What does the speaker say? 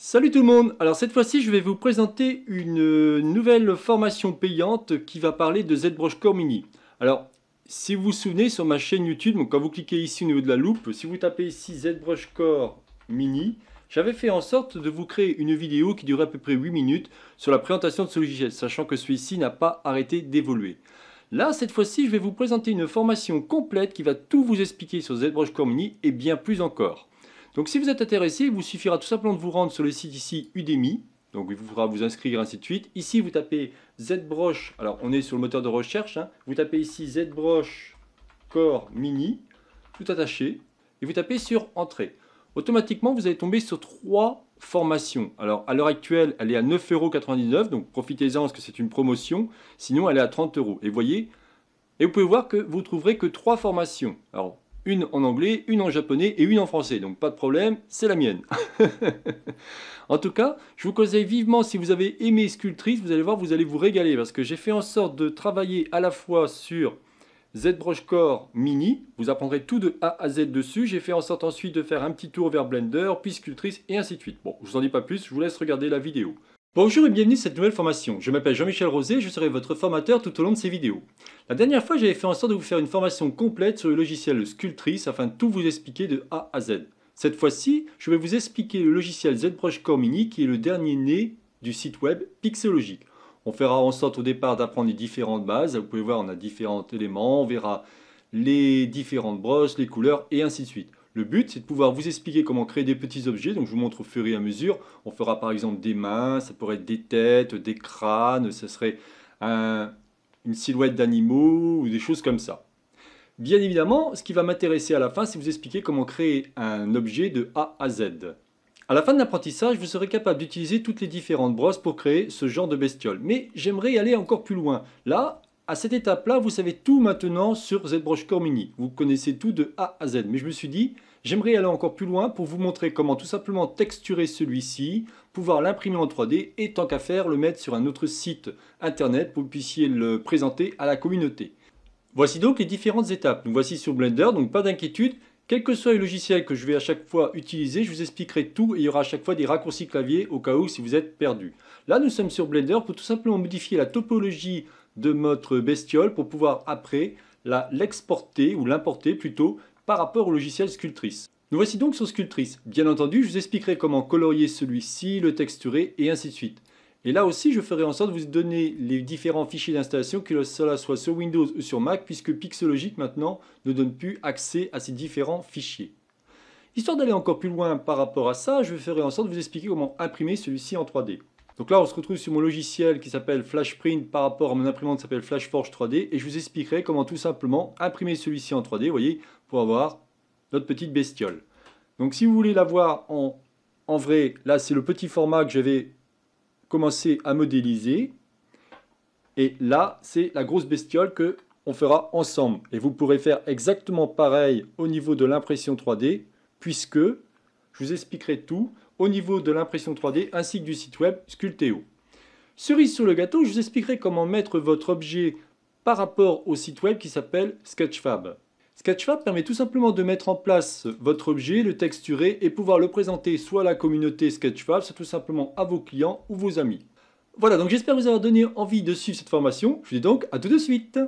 Salut tout le monde Alors cette fois-ci je vais vous présenter une euh, nouvelle formation payante qui va parler de ZBrush Core Mini. Alors si vous vous souvenez sur ma chaîne YouTube, quand vous cliquez ici au niveau de la loupe, si vous tapez ici ZBrush Core Mini, j'avais fait en sorte de vous créer une vidéo qui durait à peu près 8 minutes sur la présentation de ce logiciel, sachant que celui-ci n'a pas arrêté d'évoluer. Là, cette fois-ci, je vais vous présenter une formation complète qui va tout vous expliquer sur ZBrush Core Mini et bien plus encore. Donc si vous êtes intéressé, il vous suffira tout simplement de vous rendre sur le site ici Udemy. Donc il vous faudra vous inscrire, ainsi de suite. Ici, vous tapez ZBrush. Alors on est sur le moteur de recherche. Hein. Vous tapez ici ZBrush Core Mini, tout attaché. Et vous tapez sur Entrée. Automatiquement, vous allez tomber sur trois formations. Alors à l'heure actuelle, elle est à 9,99€, donc profitez-en parce que c'est une promotion. Sinon, elle est à 30€. Et vous voyez, et vous pouvez voir que vous trouverez que trois formations. Alors une en anglais, une en japonais et une en français. Donc pas de problème, c'est la mienne. en tout cas, je vous conseille vivement, si vous avez aimé Sculptrice, vous allez voir, vous allez vous régaler. Parce que j'ai fait en sorte de travailler à la fois sur ZBrush Core Mini. Vous apprendrez tout de A à Z dessus. J'ai fait en sorte ensuite de faire un petit tour vers Blender, puis Sculptrice et ainsi de suite. Bon, je vous en dis pas plus, je vous laisse regarder la vidéo. Bonjour et bienvenue à cette nouvelle formation. Je m'appelle Jean-Michel Rosé, je serai votre formateur tout au long de ces vidéos. La dernière fois, j'avais fait en sorte de vous faire une formation complète sur le logiciel Sculptrice afin de tout vous expliquer de A à Z. Cette fois-ci, je vais vous expliquer le logiciel ZBrush Core Mini qui est le dernier né du site web Pixelogic. On fera en sorte au départ d'apprendre les différentes bases. Vous pouvez voir, on a différents éléments, on verra les différentes brosses, les couleurs et ainsi de suite. Le but, c'est de pouvoir vous expliquer comment créer des petits objets. Donc, je vous montre au fur et à mesure. On fera par exemple des mains, ça pourrait être des têtes, des crânes, ce serait une silhouette d'animaux ou des choses comme ça. Bien évidemment, ce qui va m'intéresser à la fin, c'est vous expliquer comment créer un objet de A à Z. À la fin de l'apprentissage, vous serez capable d'utiliser toutes les différentes brosses pour créer ce genre de bestiole. Mais j'aimerais aller encore plus loin. Là, à cette étape-là, vous savez tout maintenant sur ZBrush Core Mini. Vous connaissez tout de A à Z. Mais je me suis dit, j'aimerais aller encore plus loin pour vous montrer comment tout simplement texturer celui-ci, pouvoir l'imprimer en 3D et tant qu'à faire, le mettre sur un autre site internet pour que vous puissiez le présenter à la communauté. Voici donc les différentes étapes. Nous voici sur Blender, donc pas d'inquiétude. Quel que soit le logiciel que je vais à chaque fois utiliser, je vous expliquerai tout et il y aura à chaque fois des raccourcis clavier au cas où si vous êtes perdu. Là, nous sommes sur Blender pour tout simplement modifier la topologie de notre bestiole pour pouvoir après l'exporter ou l'importer plutôt par rapport au logiciel Sculptrice. Nous voici donc sur Sculptrice. Bien entendu, je vous expliquerai comment colorier celui-ci, le texturer et ainsi de suite. Et là aussi, je ferai en sorte de vous donner les différents fichiers d'installation, que cela soit sur Windows ou sur Mac, puisque Pixelogic maintenant ne donne plus accès à ces différents fichiers. Histoire d'aller encore plus loin par rapport à ça, je ferai en sorte de vous expliquer comment imprimer celui-ci en 3D. Donc là, on se retrouve sur mon logiciel qui s'appelle FlashPrint par rapport à mon imprimante qui s'appelle FlashForge 3D et je vous expliquerai comment tout simplement imprimer celui-ci en 3D, vous voyez, pour avoir notre petite bestiole. Donc si vous voulez l'avoir en, en vrai, là c'est le petit format que j'avais commencé à modéliser. Et là, c'est la grosse bestiole que on fera ensemble. Et vous pourrez faire exactement pareil au niveau de l'impression 3D, puisque je vous expliquerai tout au niveau de l'impression 3D ainsi que du site web Sculteo. Cerise sur le gâteau, je vous expliquerai comment mettre votre objet par rapport au site web qui s'appelle Sketchfab. Sketchfab permet tout simplement de mettre en place votre objet, le texturer et pouvoir le présenter soit à la communauté Sketchfab, soit tout simplement à vos clients ou vos amis. Voilà, donc j'espère vous avoir donné envie de suivre cette formation. Je vous dis donc à tout de suite